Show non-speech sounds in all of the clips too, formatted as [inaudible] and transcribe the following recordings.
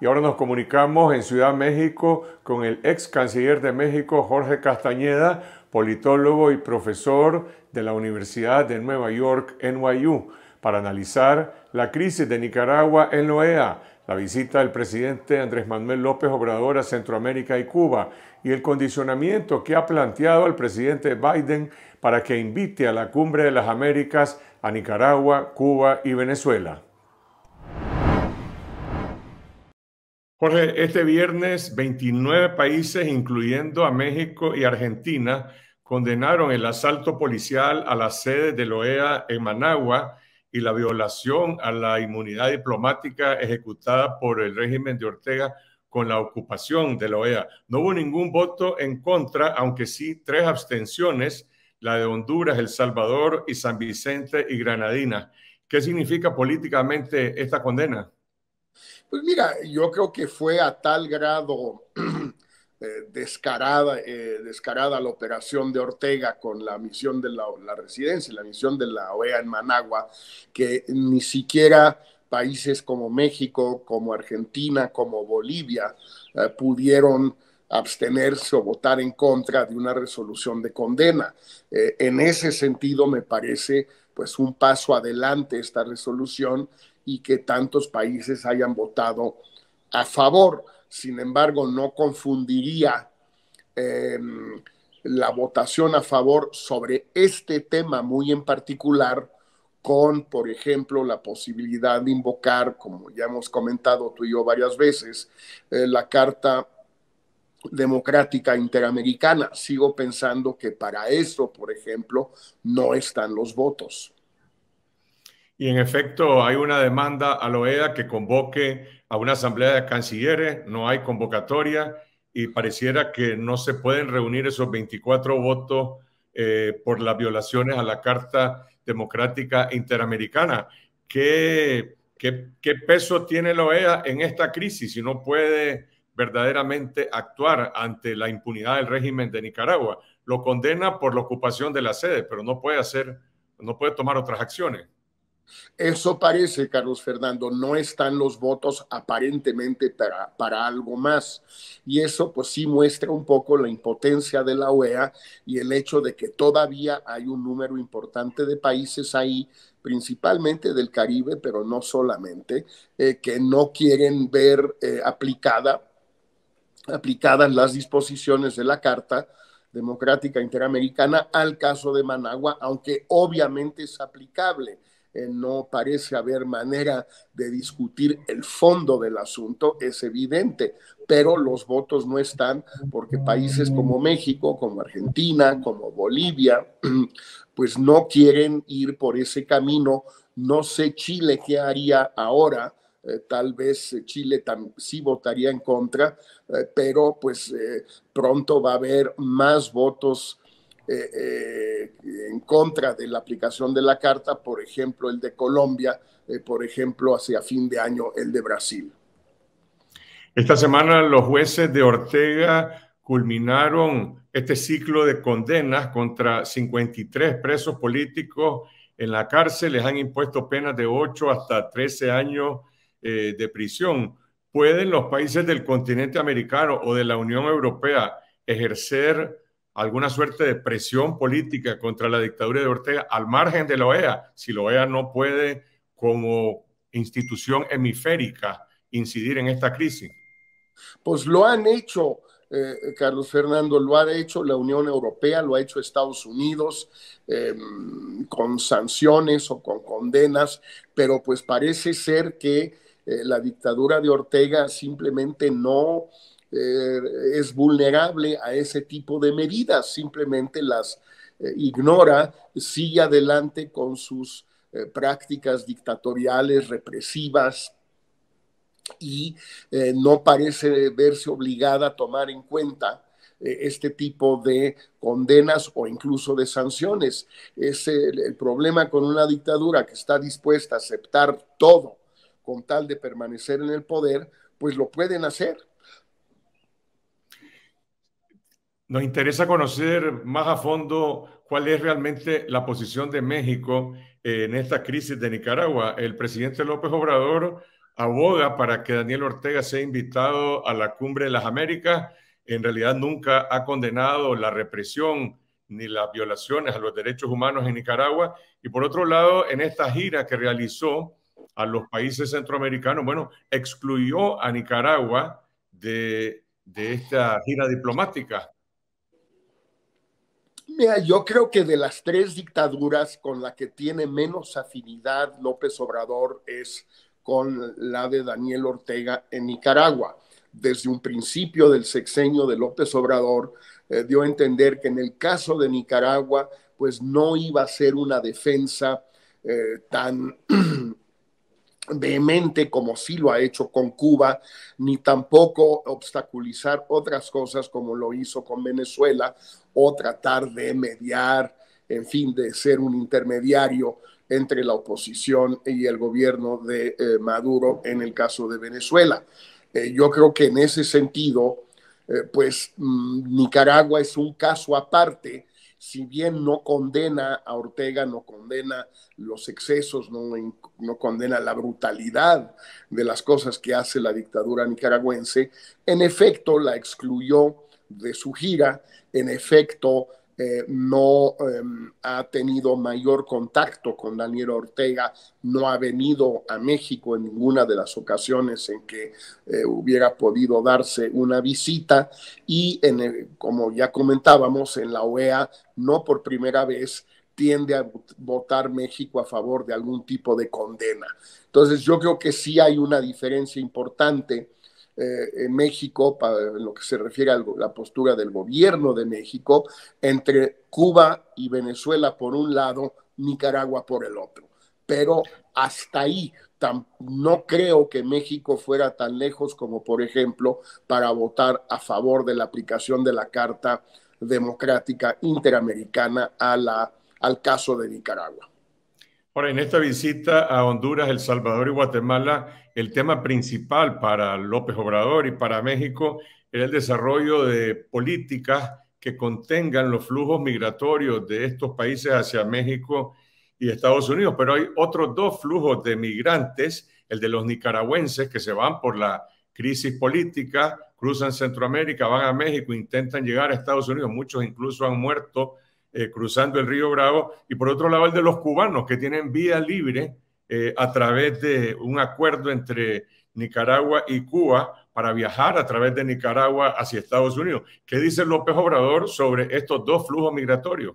Y ahora nos comunicamos en Ciudad México con el ex canciller de México, Jorge Castañeda, politólogo y profesor de la Universidad de Nueva York, NYU, para analizar la crisis de Nicaragua en la OEA, la visita del presidente Andrés Manuel López Obrador a Centroamérica y Cuba y el condicionamiento que ha planteado el presidente Biden para que invite a la Cumbre de las Américas a Nicaragua, Cuba y Venezuela. Jorge, este viernes 29 países, incluyendo a México y Argentina, condenaron el asalto policial a la sede de la OEA en Managua y la violación a la inmunidad diplomática ejecutada por el régimen de Ortega con la ocupación de la OEA. No hubo ningún voto en contra, aunque sí tres abstenciones, la de Honduras, El Salvador y San Vicente y Granadina. ¿Qué significa políticamente esta condena? Pues mira, yo creo que fue a tal grado [clears throat] eh, eh, descarada, la operación de Ortega con la misión de la, residencia, la misión de la OEA en Managua, que ni siquiera países como México, como Argentina, como Bolivia eh, pudieron abstenerse o votar en contra de una resolución de condena. en ese sentido, me parece pues un paso adelante esta resolución y que tantos países hayan votado a favor. Sin embargo, no confundiría em, la votación a favor sobre este tema muy en particular con, por ejemplo, la posibilidad de invocar, como ya hemos comentado tú y yo varias veces, eh, la Carta Democrática Interamericana. Sigo pensando que para eso, por ejemplo, no están los votos y en efecto hay una demanda a la OEA que convoque a una asamblea de cancilleres, no hay convocatoria y pareciera que no se pueden reunir esos 24 votos eh, por las violaciones a la Carta Democrática Interamericana. ¿Qué, qué peso tiene la OEA en esta crisis si no puede verdaderamente actuar ante la impunidad del régimen de Nicaragua? Lo condena por la ocupación de la sede, pero no puede hacer, no puede tomar otras acciones. Eso parece, Carlos Fernando, no están los votos aparentemente para, algo más. Y eso pues sí muestra un poco la impotencia de la OEA y el hecho de que todavía hay un número importante de países ahí, principalmente del Caribe, pero no solamente, eh, que no quieren ver eh, aplicada, aplicadas las disposiciones de la Carta Democrática Interamericana al caso de Managua, aunque obviamente es aplicable eh, no parece haber manera de discutir el fondo del asunto, es evidente, pero los votos no están porque países como México, como Argentina, como Bolivia, [clears throat] pues no quieren ir por ese camino. No sé Chile qué haría ahora, eh, tal vez Chile sí votaría en contra, eh, pero pues pronto va a haber más votos eh, eh, en contra de la aplicación de la carta, por ejemplo, el de Colombia, eh, por ejemplo, hacia fin de año el de Brasil. Esta semana los jueces de Ortega culminaron este ciclo de condenas contra 53 presos políticos en la cárcel. Les han impuesto penas de 8 hasta 13 años de prisión. ¿Pueden los países del continente americano o de la Unión Europea ejercer alguna suerte de presión política contra la dictadura de Ortega al margen de la OEA, si la OEA no puede como institución hemisférica incidir en esta crisis? Pues lo han hecho, eh, Carlos Fernando, lo ha hecho la Unión Europea, lo ha hecho Estados Unidos, em, con sanciones o con condenas, pero pues parece ser que eh, la dictadura de Ortega simplemente no eh, es vulnerable a ese tipo de medidas, simplemente las eh, ignora, sigue adelante con sus eh, prácticas dictatoriales, represivas, y no parece verse obligada a tomar en cuenta este tipo de condenas o incluso de sanciones. Es el, problema con una dictadura que está dispuesta a aceptar todo con tal de permanecer en el poder, pues lo pueden hacer. Nos interesa conocer más a fondo cuál es realmente la posición de México eh, en esta crisis de Nicaragua. El presidente López Obrador aboga para que Daniel Ortega sea invitado a la cumbre de las Américas. En realidad nunca ha condenado la represión ni las violaciones a los derechos humanos en Nicaragua. Y por otro lado, en esta gira que realizó a los países centroamericanos, bueno, excluyó a Nicaragua de, esta gira diplomática yo creo que de las tres dictaduras con la que tiene menos afinidad López Obrador es con la de Daniel Ortega en Nicaragua. Desde un principio del sexenio de López Obrador eh, dio a entender que en el caso de Nicaragua, pues no iba a ser una defensa eh, tan [clears throat] vehemente como sí lo ha hecho con Cuba, ni tampoco obstaculizar otras cosas como lo hizo con Venezuela o tratar de mediar, en fin, de ser un intermediario entre la oposición y el gobierno de eh, Maduro en el caso de Venezuela. Eh, yo creo que en ese sentido, eh, pues mm, Nicaragua es un caso aparte si bien no condena a Ortega, no condena los excesos, no, condena la brutalidad de las cosas que hace la dictadura nicaragüense, en efecto la excluyó de su gira, en efecto eh, no em, ha tenido mayor contacto con Daniel Ortega, no ha venido a México en ninguna de las ocasiones en que eh, hubiera podido darse una visita y, en como ya comentábamos, en la OEA, no por primera vez tiende a votar México a favor de algún tipo de condena. Entonces, yo creo que sí hay una diferencia importante eh, en México, en lo que se refiere a la postura del gobierno de México, entre Cuba y Venezuela por un lado, Nicaragua por el otro. Pero hasta ahí, no creo que México fuera tan lejos como, por ejemplo, para votar a favor de la aplicación de la Carta Democrática Interamericana a la, al caso de Nicaragua. Ahora, en esta visita a Honduras, El Salvador y Guatemala, el tema principal para López Obrador y para México es el desarrollo de políticas que contengan los flujos migratorios de estos países hacia México y Estados Unidos. Pero hay otros dos flujos de migrantes, el de los nicaragüenses que se van por la crisis política, cruzan Centroamérica, van a México, intentan llegar a Estados Unidos, muchos incluso han muerto eh, cruzando el río Bravo, y por otro lado el de los cubanos, que tienen vía libre eh, a través de un acuerdo entre Nicaragua y Cuba para viajar a través de Nicaragua hacia Estados Unidos. ¿Qué dice López Obrador sobre estos dos flujos migratorios?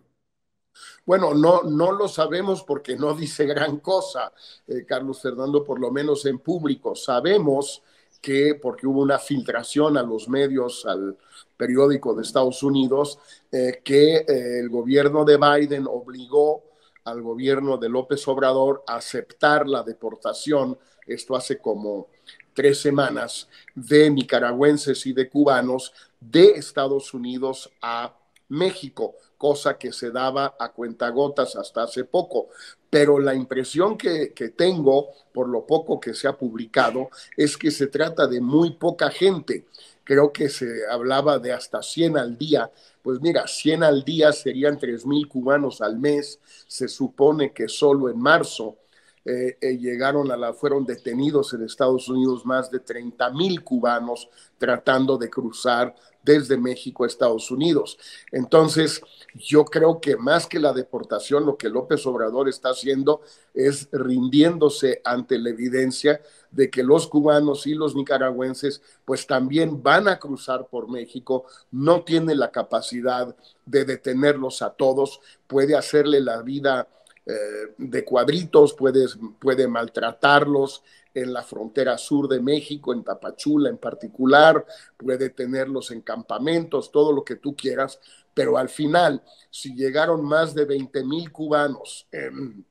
Bueno, no, no lo sabemos porque no dice gran cosa, eh, Carlos Fernando, por lo menos en público. Sabemos que porque hubo una filtración a los medios, al, periódico de Estados Unidos eh, que eh, el gobierno de Biden obligó al gobierno de López Obrador a aceptar la deportación, esto hace como tres semanas, de nicaragüenses y de cubanos de Estados Unidos a México, cosa que se daba a cuentagotas hasta hace poco. Pero la impresión que, tengo, por lo poco que se ha publicado, es que se trata de muy poca gente creo que se hablaba de hasta 100 al día. Pues mira, 100 al día serían 3.000 cubanos al mes, se supone que solo en marzo eh, eh, llegaron a la, fueron detenidos en Estados Unidos más de 30 mil cubanos tratando de cruzar desde México a Estados Unidos. Entonces, yo creo que más que la deportación, lo que López Obrador está haciendo es rindiéndose ante la evidencia de que los cubanos y los nicaragüenses pues también van a cruzar por México, no tiene la capacidad de detenerlos a todos, puede hacerle la vida eh, de cuadritos, puede, puede maltratarlos en la frontera sur de México, en Tapachula en particular, puede tenerlos en campamentos, todo lo que tú quieras, pero al final, si llegaron más de 20 mil cubanos en,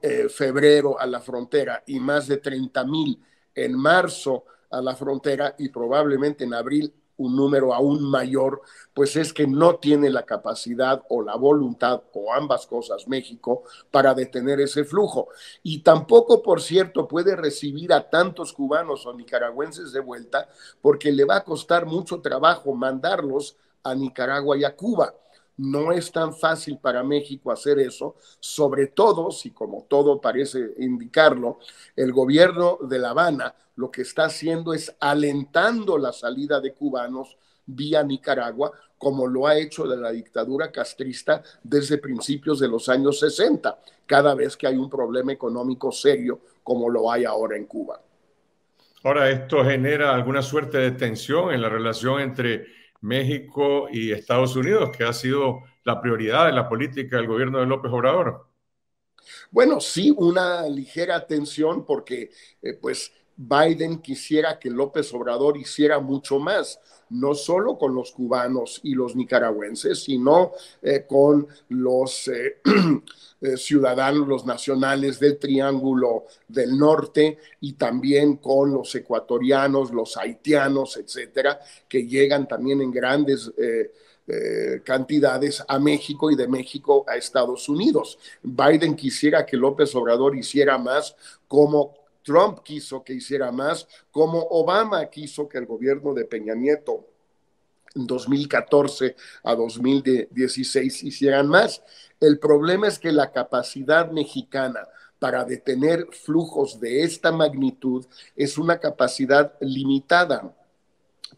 eh, febrero a la frontera y más de 30 mil en marzo a la frontera y probablemente en abril un número aún mayor, pues es que no tiene la capacidad o la voluntad o ambas cosas México para detener ese flujo. Y tampoco, por cierto, puede recibir a tantos cubanos o nicaragüenses de vuelta porque le va a costar mucho trabajo mandarlos a Nicaragua y a Cuba. No es tan fácil para México hacer eso, sobre todo si, como todo parece indicarlo, el gobierno de La Habana lo que está haciendo es alentando la salida de cubanos vía Nicaragua, como lo ha hecho de la dictadura castrista desde principios de los años 60, cada vez que hay un problema económico serio como lo hay ahora en Cuba. Ahora, esto genera alguna suerte de tensión en la relación entre México y Estados Unidos, que ha sido la prioridad de la política del gobierno de López Obrador. Bueno, sí, una ligera tensión porque eh, pues Biden quisiera que López Obrador hiciera mucho más no solo con los cubanos y los nicaragüenses, sino eh, con los eh, [clears throat] eh, ciudadanos, los nacionales del Triángulo del Norte y también con los ecuatorianos, los haitianos, etcétera, que llegan también en grandes. cantidades a México y de México a Estados Unidos. Biden quisiera que López Obrador hiciera más como Trump quiso que hiciera más, como Obama quiso que el gobierno de Peña Nieto en 2014 a 2016 hicieran más. El problema es que la capacidad mexicana para detener flujos de esta magnitud es una capacidad limitada.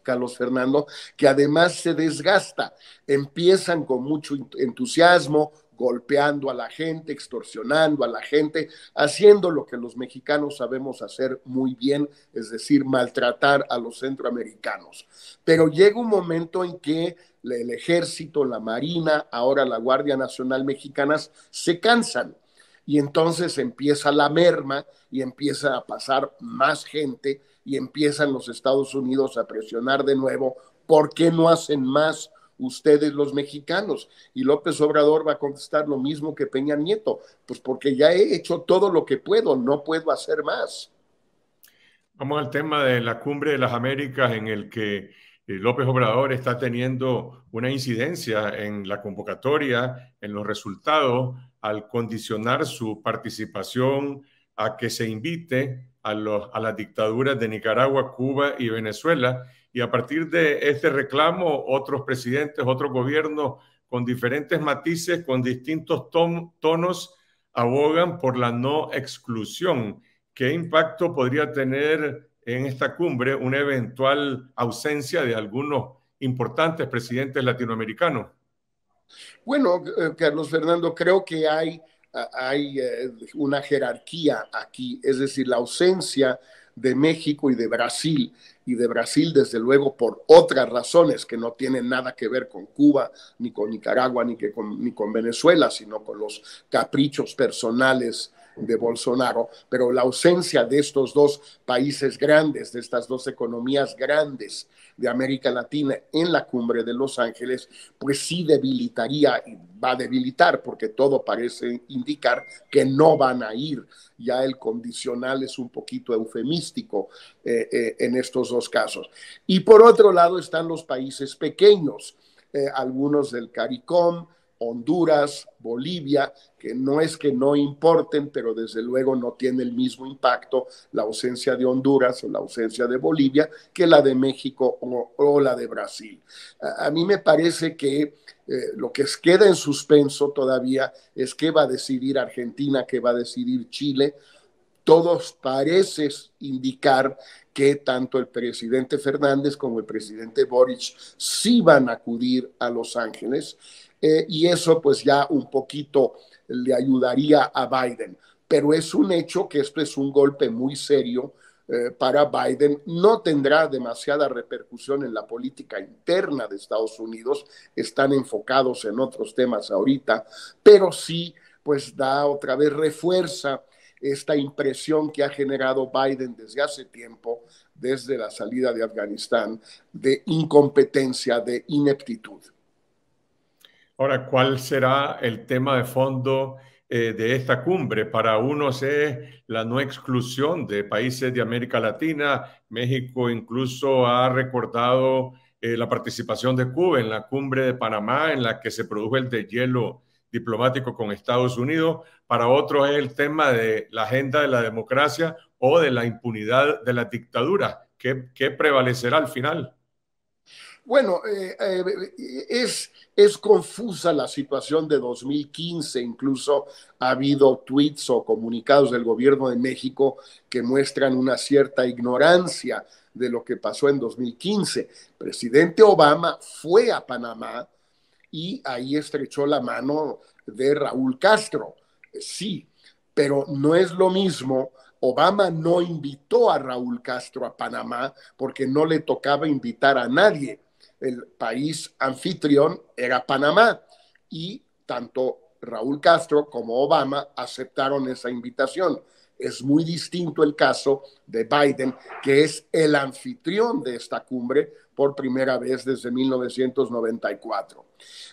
Carlos Fernando, que además se desgasta. Empiezan con mucho entusiasmo, golpeando a la gente, extorsionando a la gente, haciendo lo que los mexicanos sabemos hacer muy bien, es decir, maltratar a los centroamericanos. Pero llega un momento en que el ejército, la marina, ahora la Guardia Nacional mexicanas se cansan y entonces empieza la merma y empieza a pasar más gente y empiezan los Estados Unidos a presionar de nuevo, ¿por qué no hacen más? ustedes los mexicanos. Y López Obrador va a contestar lo mismo que Peña Nieto, pues porque ya he hecho todo lo que puedo, no puedo hacer más. Vamos al tema de la cumbre de las Américas en el que eh, López Obrador está teniendo una incidencia en la convocatoria, en los resultados, al condicionar su participación a que se invite a, los, a las dictaduras de Nicaragua, Cuba y Venezuela y a partir de este reclamo, otros presidentes, otros gobiernos con diferentes matices, con distintos tonos, abogan por la no exclusión. ¿Qué impacto podría tener en esta cumbre una eventual ausencia de algunos importantes presidentes latinoamericanos? Bueno, eh, Carlos Fernando, creo que hay eh, una jerarquía aquí, es decir, la ausencia de México y de Brasil y de Brasil, desde luego, por otras razones que no tienen nada que ver con Cuba, ni con Nicaragua, ni, que con, ni con Venezuela, sino con los caprichos personales de Bolsonaro, pero la ausencia de estos dos países grandes, de estas dos economías grandes de América Latina en la cumbre de Los Ángeles, pues sí debilitaría y va a debilitar, porque todo parece indicar que no van a ir. Ya el condicional es un poquito eufemístico eh, eh, en estos dos casos. Y por otro lado están los países pequeños, eh, algunos del CARICOM, Honduras, Bolivia, que no es que no importen, pero desde luego no tiene el mismo impacto la ausencia de Honduras o la ausencia de Bolivia que la de México o, la de Brasil. A, mí me parece que eh, lo que queda en suspenso todavía es qué va a decidir Argentina, qué va a decidir Chile. Todos parece indicar que tanto el presidente Fernández como el presidente Boric sí van a acudir a Los Ángeles eh, y eso pues ya un poquito le ayudaría a Biden. Pero es un hecho que esto es un golpe muy serio eh, para Biden. No tendrá demasiada repercusión en la política interna de Estados Unidos. Están enfocados en otros temas ahorita, pero sí pues da otra vez refuerza esta impresión que ha generado Biden desde hace tiempo, desde la salida de Afganistán, de incompetencia, de ineptitud. Ahora, ¿cuál será el tema de fondo eh, de esta cumbre? Para unos es la no exclusión de países de América Latina. México incluso ha recordado eh, la participación de Cuba en la cumbre de Panamá, en la que se produjo el deshielo diplomático con Estados Unidos. Para otros es el tema de la agenda de la democracia o de la impunidad de la dictadura. qué prevalecerá al final? Bueno, eh, eh, es, es confusa la situación de 2015, incluso ha habido tweets o comunicados del gobierno de México que muestran una cierta ignorancia de lo que pasó en 2015. Presidente Obama fue a Panamá y ahí estrechó la mano de Raúl Castro. Eh, sí, pero no es lo mismo Obama no invitó a Raúl Castro a Panamá porque no le tocaba invitar a nadie el país anfitrión era Panamá y tanto Raúl Castro como Obama aceptaron esa invitación. Es muy distinto el caso de Biden, que es el anfitrión de esta cumbre por primera vez desde 1994.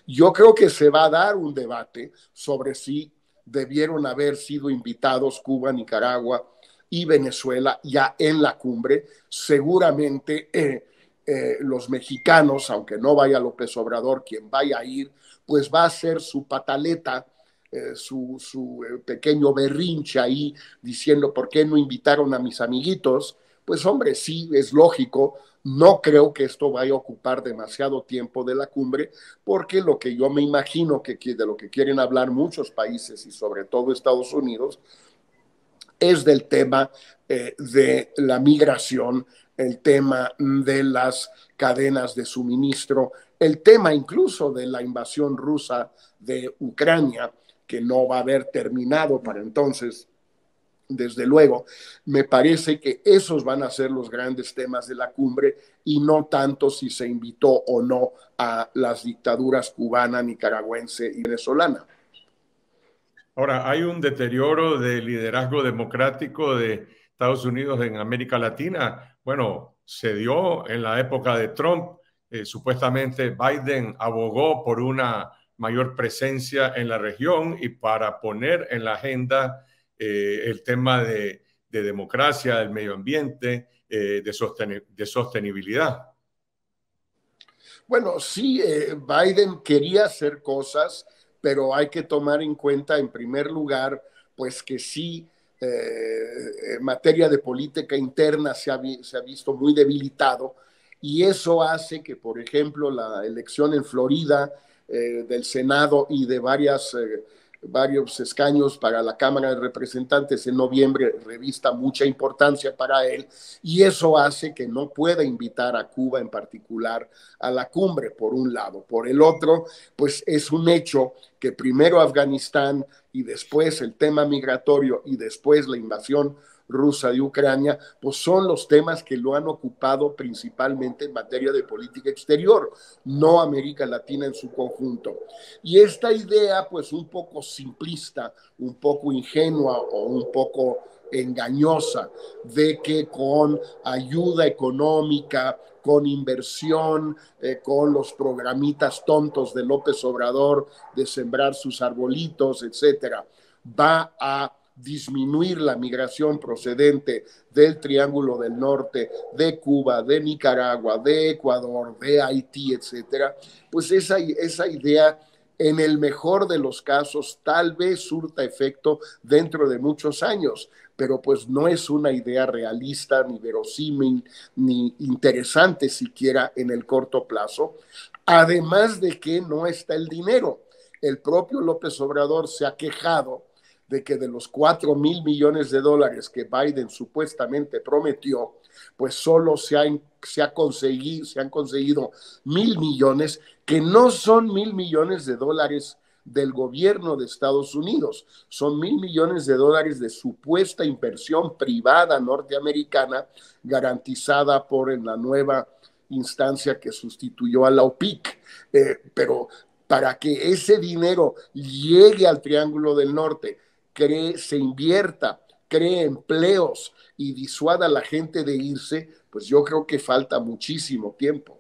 Yo creo que se va a dar un debate sobre si debieron haber sido invitados Cuba, Nicaragua y Venezuela ya en la cumbre. Seguramente eh, eh, los mexicanos, aunque no vaya López Obrador, quien vaya a ir, pues va a ser su pataleta, eh, su, eh, pequeño berrinche ahí, diciendo por qué no invitaron a mis amiguitos. Pues hombre, sí, es lógico, no creo que esto vaya a ocupar demasiado tiempo de la cumbre, porque lo que yo me imagino que de lo que quieren hablar muchos países y sobre todo Estados Unidos es del tema de la migración el tema de las cadenas de suministro, el tema incluso de la invasión rusa de Ucrania, que no va a haber terminado para entonces, desde luego, me parece que esos van a ser los grandes temas de la cumbre y no tanto si se invitó o no a las dictaduras cubana, nicaragüense y venezolana. Ahora, hay un deterioro del liderazgo democrático de Estados Unidos en América Latina bueno, se dio en la época de Trump. Eh, supuestamente Biden abogó por una mayor presencia en la región y para poner en la agenda eh, el tema de, democracia, del medio ambiente, eh, de, de, sostenibilidad. Bueno, sí, Biden quería hacer cosas, pero hay que tomar en cuenta, en primer lugar, pues que sí, eh, en materia de política interna se ha, visto muy debilitado y eso hace que, por ejemplo, la elección en Florida eh, del Senado y de varias eh, varios escaños para la Cámara de Representantes en noviembre revista mucha importancia para él y eso hace que no pueda invitar a Cuba en particular a la cumbre, por un lado. Por el otro, pues es un hecho que primero Afganistán y después el tema migratorio y después la invasión rusa de Ucrania, pues son los temas que lo han ocupado principalmente en materia de política exterior, no América Latina en su conjunto. Y esta idea, pues un poco simplista, un poco ingenua o un poco engañosa de que con ayuda económica, con inversión, eh, con los programitas tontos de López Obrador de sembrar sus arbolitos, etcétera, va a disminuir la migración procedente del Triángulo del Norte, de Cuba, de Nicaragua, de Ecuador, de Haití, etcétera, pues esa, esa idea en el mejor de los casos tal vez surta efecto dentro de muchos años, pero pues no es una idea realista, ni verosímil, ni interesante siquiera en el corto plazo, además de que no está el dinero. El propio López Obrador se ha quejado de que de los cuatro mil millones de dólares que Biden supuestamente prometió, pues solo se, se, ha conseguido, se han conseguido mil millones, que no son mil millones de dólares del gobierno de Estados Unidos, son mil millones de dólares de supuesta inversión privada norteamericana garantizada por la nueva instancia que sustituyó a la OPIC. Eh, pero para que ese dinero llegue al Triángulo del Norte, se invierta, cree empleos y disuada a la gente de irse, pues yo creo que falta muchísimo tiempo.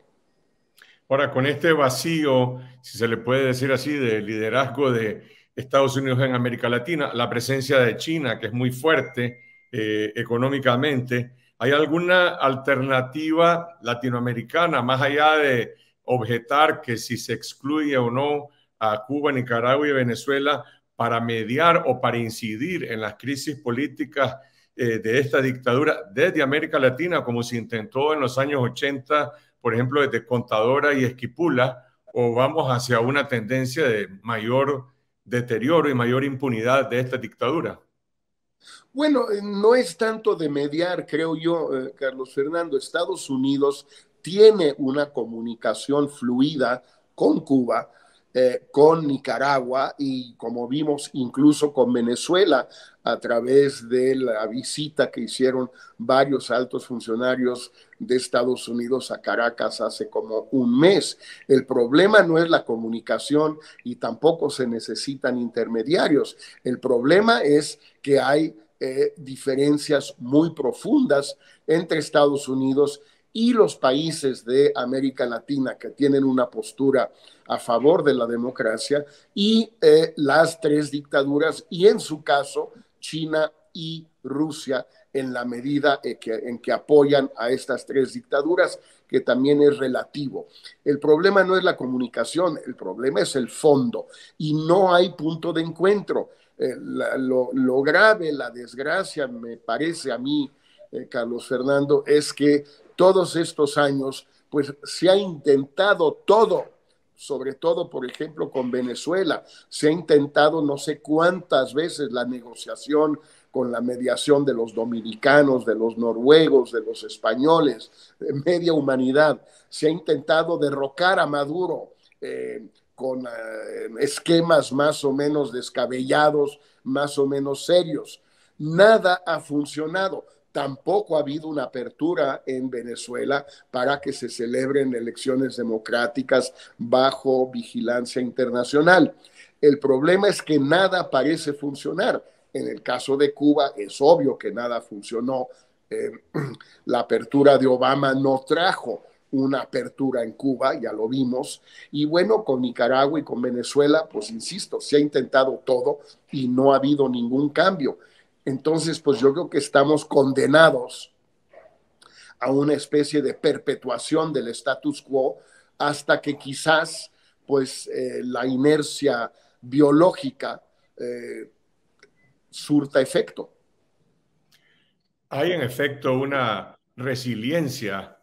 Ahora, con este vacío, si se le puede decir así, de liderazgo de Estados Unidos en América Latina, la presencia de China, que es muy fuerte eh, económicamente, ¿hay alguna alternativa latinoamericana, más allá de objetar que si se excluye o no a Cuba, Nicaragua y Venezuela, para mediar o para incidir en las crisis políticas eh, de esta dictadura desde América Latina, como se intentó en los años 80, por ejemplo, desde Contadora y Esquipula, o vamos hacia una tendencia de mayor deterioro y mayor impunidad de esta dictadura? Bueno, eh, no es tanto de mediar, creo yo, eh, Carlos Fernando. Estados Unidos tiene una comunicación fluida con Cuba, eh, con Nicaragua y como vimos incluso con Venezuela a través de la visita que hicieron varios altos funcionarios de Estados Unidos a Caracas hace como un mes. El problema no es la comunicación y tampoco se necesitan intermediarios. El problema es que hay eh, diferencias muy profundas entre Estados Unidos y y los países de América Latina que tienen una postura a favor de la democracia y eh, las tres dictaduras y en su caso China y Rusia en la medida eh, en que, apoyan a estas tres dictaduras, que también es relativo. El problema no es la comunicación, el problema es el fondo y no hay punto de encuentro. Eh, lo, grave, la desgracia, me parece a mí, Carlos Fernando, es que todos estos años, pues se ha intentado todo, sobre todo, por ejemplo, con Venezuela. Se ha intentado no sé cuántas veces la negociación con la mediación de los dominicanos, de los noruegos, de los españoles, de media humanidad. Se ha intentado derrocar a Maduro. Eh, con eh, esquemas más o menos descabellados, más o menos serios. Nada ha funcionado tampoco ha habido una apertura en Venezuela para que se celebren elecciones democráticas bajo vigilancia internacional. El problema es que nada parece funcionar. En el caso de Cuba es obvio que nada funcionó. Em, [clears throat] la apertura de Obama no trajo una apertura en Cuba, ya lo vimos. Y bueno, con Nicaragua y con Venezuela, pues insisto, se ha intentado todo y no ha habido ningún cambio. Entonces, pues yo creo que estamos condenados a una especie de perpetuación del status quo hasta que quizás pues eh, la inercia biológica eh, surta efecto. Hay en efecto una resiliencia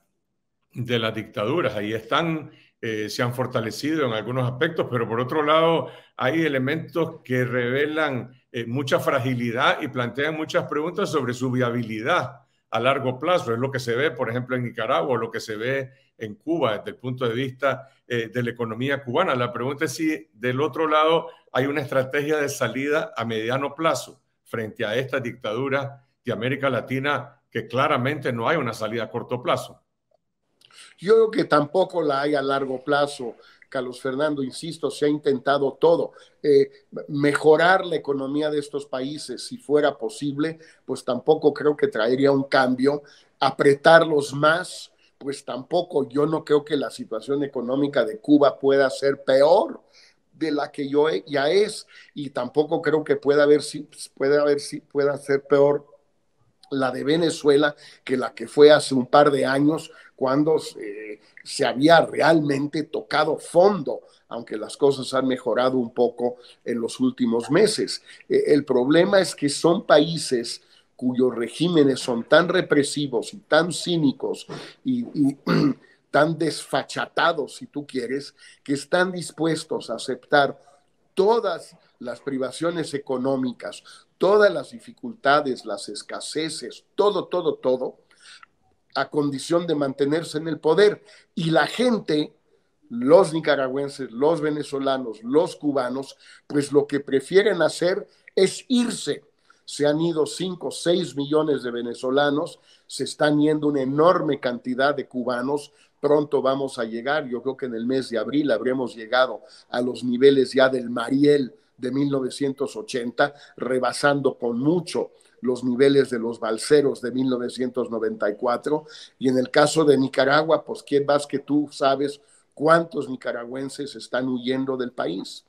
de las dictaduras. Ahí están, eh, se han fortalecido en algunos aspectos, pero por otro lado hay elementos que revelan eh, mucha fragilidad y plantean muchas preguntas sobre su viabilidad a largo plazo. Es lo que se ve, por ejemplo, en Nicaragua, lo que se ve en Cuba desde el punto de vista eh, de la economía cubana. La pregunta es si del otro lado hay una estrategia de salida a mediano plazo frente a esta dictadura de América Latina que claramente no hay una salida a corto plazo. Yo creo que tampoco la hay a largo plazo. Carlos Fernando, insisto, se ha intentado todo. Eh, mejorar la economía de estos países, si fuera posible, pues tampoco creo que traería un cambio. Apretarlos más, pues tampoco. Yo no creo que la situación económica de Cuba pueda ser peor de la que yo ya es y tampoco creo que pueda haber si pueda haber si pueda ser peor la de Venezuela que la que fue hace un par de años cuando eh, se, había realmente tocado fondo, aunque las cosas han mejorado un poco en los últimos meses. Eh, el problema es que son países cuyos regímenes son tan represivos y tan cínicos y [clears throat] tan desfachatados, si tú quieres, que están dispuestos a aceptar todas las privaciones económicas, todas las dificultades, las escaseces, todo, todo, todo, a condición de mantenerse en el poder. Y la gente, los nicaragüenses, los venezolanos, los cubanos, pues lo que prefieren hacer es irse. Se han ido 5, 6 millones de venezolanos, se están yendo una enorme cantidad de cubanos. Pronto vamos a llegar, yo creo que en el mes de abril habremos llegado a los niveles ya del Mariel de 1980, rebasando con mucho los niveles de los balseros de 1994. Y en el caso de Nicaragua, pues quién más que tú sabes cuántos nicaragüenses están huyendo del país.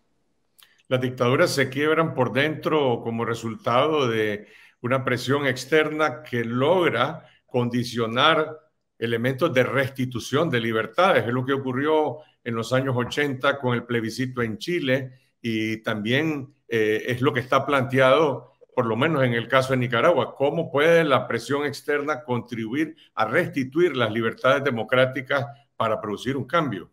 Las dictaduras se quiebran por dentro como resultado de una presión externa que logra condicionar elementos de restitución de libertades. Es lo que ocurrió en los años 80 con el plebiscito en Chile y también eh, es lo que está planteado por lo menos en el caso de Nicaragua, cómo puede la presión externa contribuir a restituir las libertades democráticas para producir un cambio.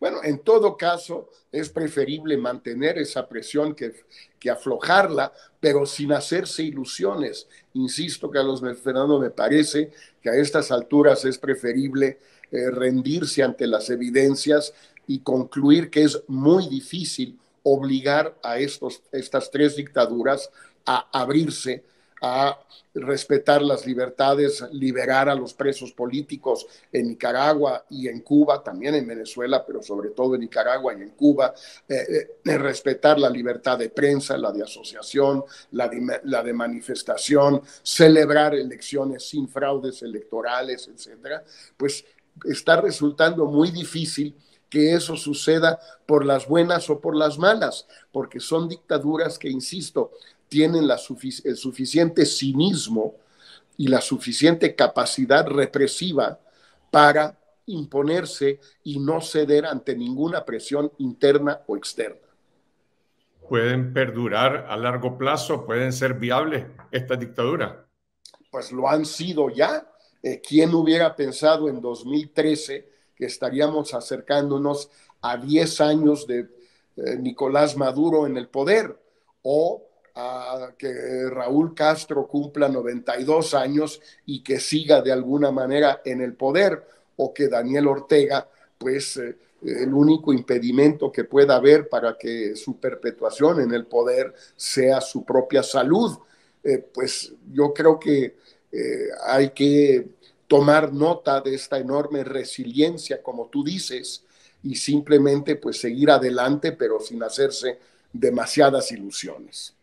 Bueno, en todo caso, es preferible mantener esa presión que, aflojarla, pero sin hacerse ilusiones. Insisto, Carlos Fernando, me parece que a estas alturas es preferible eh, rendirse ante las evidencias y concluir que es muy difícil obligar a estos, estas tres dictaduras a abrirse, a respetar las libertades, liberar a los presos políticos en Nicaragua y en Cuba, también en Venezuela, pero sobre todo en Nicaragua y en Cuba, eh, eh, respetar la libertad de prensa, la de asociación, la de, la de manifestación, celebrar elecciones sin fraudes electorales, etcétera, pues está resultando muy difícil que eso suceda por las buenas o por las malas, porque son dictaduras que, insisto, tienen el suficiente cinismo y la suficiente capacidad represiva para imponerse y no ceder ante ninguna presión interna o externa. ¿Pueden perdurar a largo plazo? ¿Pueden ser viables estas dictaduras? Pues lo han sido ya. Eh, ¿Quién hubiera pensado en 2013 que estaríamos acercándonos a 10 años de eh, Nicolás Maduro en el poder? O a que Raúl Castro cumpla 92 años y que siga de alguna manera en el poder o que Daniel Ortega, pues eh, el único impedimento que pueda haber para que su perpetuación en el poder sea su propia salud. Eh, pues yo creo que eh, hay que tomar nota de esta enorme resiliencia, como tú dices, y simplemente pues seguir adelante, pero sin hacerse demasiadas ilusiones.